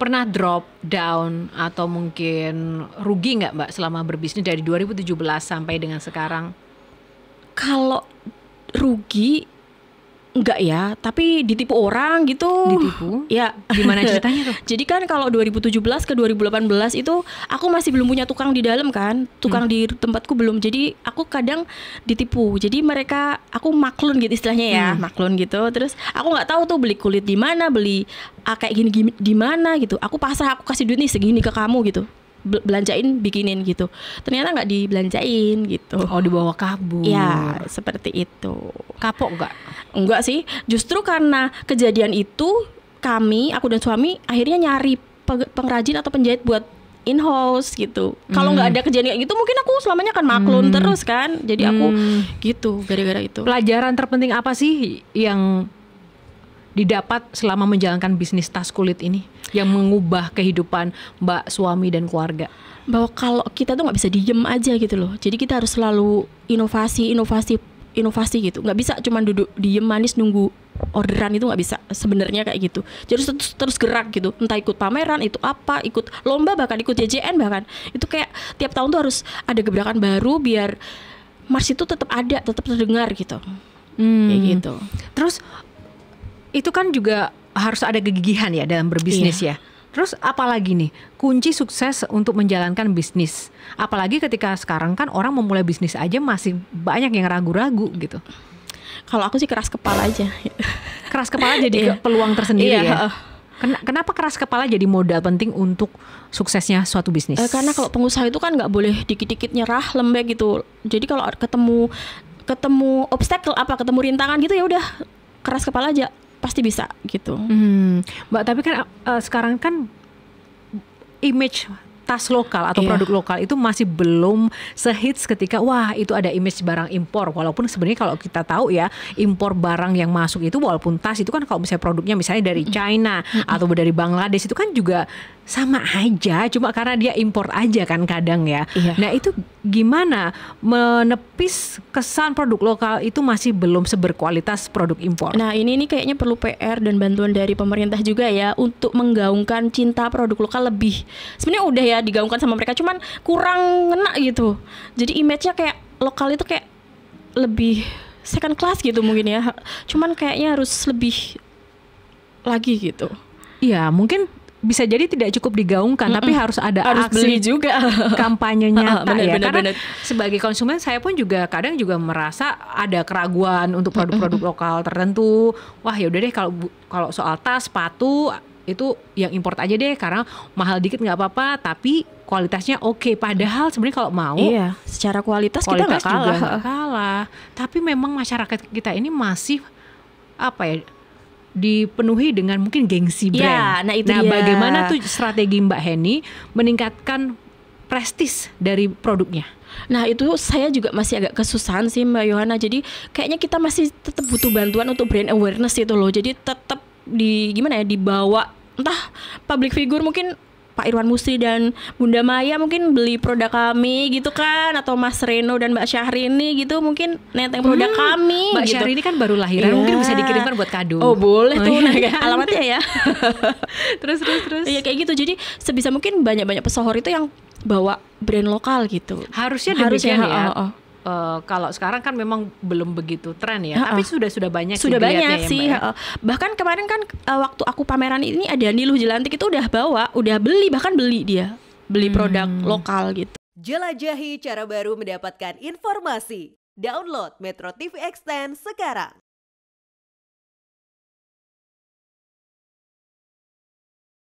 Pernah drop down atau mungkin rugi nggak Mbak selama berbisnis dari 2017 sampai dengan sekarang? Kalau rugi Enggak ya, tapi ditipu orang gitu. Ditipu? Ya. Gimana ceritanya tuh? Jadi kan kalau 2017 ke 2018 itu aku masih belum punya tukang di dalam kan, tukang hmm. di tempatku belum. Jadi aku kadang ditipu. Jadi mereka aku maklun gitu istilahnya ya, hmm. maklun gitu. Terus aku nggak tahu tuh beli kulit di mana, beli ah, kayak gini, gini di mana gitu. Aku pasrah, aku kasih duit nih segini ke kamu gitu belanjain bikinin gitu ternyata nggak dibelanjain gitu oh dibawa kabur ya seperti itu kapok nggak Enggak sih, justru karena kejadian itu kami, aku dan suami akhirnya nyari pengrajin atau penjahit buat in house gitu. Kalau hmm. nggak hmm. ada kejadian kayak gitu mungkin aku selamanya akan maklun hmm. terus kan. Jadi aku hmm. gitu gara-gara itu. Pelajaran terpenting apa sih yang didapat selama menjalankan bisnis tas kulit ini yang mengubah kehidupan Mbak suami dan keluarga? Bahwa kalau kita tuh nggak bisa diem aja gitu loh. Jadi kita harus selalu inovasi, inovasi inovasi gitu nggak bisa cuma duduk diem manis nunggu orderan itu nggak bisa sebenarnya kayak gitu jadi terus terus gerak gitu entah ikut pameran itu apa ikut lomba bahkan ikut JJN bahkan itu kayak tiap tahun tuh harus ada gebrakan baru biar Mars itu tetap ada tetap terdengar gitu hmm. kayak gitu terus itu kan juga harus ada kegigihan ya dalam berbisnis iya. ya Terus apalagi nih kunci sukses untuk menjalankan bisnis? Apalagi ketika sekarang kan orang memulai bisnis aja masih banyak yang ragu-ragu gitu. Kalau aku sih keras kepala aja. Keras kepala jadi iya. peluang tersendiri iya, ya. Ken Kenapa keras kepala jadi modal penting untuk suksesnya suatu bisnis? Eh, karena kalau pengusaha itu kan nggak boleh dikit-dikit nyerah, lembek gitu. Jadi kalau ketemu ketemu obstacle apa ketemu rintangan gitu ya udah keras kepala aja pasti bisa gitu. Hmm. Mbak tapi kan uh, sekarang kan image tas lokal atau yeah. produk lokal itu masih belum sehits ketika wah itu ada image barang impor walaupun sebenarnya kalau kita tahu ya impor barang yang masuk itu walaupun tas itu kan kalau misalnya produknya misalnya dari China mm -hmm. atau dari Bangladesh itu kan juga sama aja cuma karena dia impor aja kan kadang ya iya. nah itu gimana menepis kesan produk lokal itu masih belum seberkualitas produk impor nah ini ini kayaknya perlu PR dan bantuan dari pemerintah juga ya untuk menggaungkan cinta produk lokal lebih sebenarnya udah ya digaungkan sama mereka cuman kurang ngena gitu jadi image-nya kayak lokal itu kayak lebih second class gitu mungkin ya cuman kayaknya harus lebih lagi gitu Iya, mungkin bisa jadi tidak cukup digaungkan, mm -mm. tapi harus ada harus aksi beli juga kampanye nyata bener, ya. Bener, Karena sebagai konsumen saya pun juga kadang juga merasa ada keraguan untuk produk-produk lokal tertentu. Wah ya udah deh kalau kalau soal tas, sepatu itu yang import aja deh karena mahal dikit nggak apa-apa tapi kualitasnya oke okay. padahal sebenarnya kalau mau iya secara kualitas, kualitas kita nggak kalah kalah tapi memang masyarakat kita ini masih apa ya dipenuhi dengan mungkin gengsi ya, brand. Ya, nah itu nah, dia. bagaimana tuh strategi Mbak Heni meningkatkan prestis dari produknya? Nah itu saya juga masih agak kesusahan sih Mbak Yohana. Jadi kayaknya kita masih tetap butuh bantuan untuk brand awareness itu loh. Jadi tetap di gimana ya dibawa entah public figure mungkin Pak Irwan Musri dan Bunda Maya mungkin beli produk kami gitu kan atau Mas Reno dan Mbak Syahrini gitu mungkin nenteng produk hmm, kami Mbak gitu. Syahrini kan baru lahiran yeah. mungkin bisa dikirimkan buat kado oh boleh oh, tuh oh, iya, alamatnya ya terus terus terus iya kayak gitu jadi sebisa mungkin banyak-banyak pesohor itu yang bawa brand lokal gitu harusnya harusnya, ya oh, oh uh, kalau sekarang kan memang belum begitu tren ya, uh-uh. tapi sudah sudah banyak sudah banyak ya, banyak sih. Ya, uh, bahkan kemarin kan uh, waktu aku pameran ini ada Niluh Jelantik itu udah bawa, udah beli bahkan beli dia beli produk hmm. lokal gitu. Jelajahi cara baru mendapatkan informasi. Download Metro TV Extend sekarang.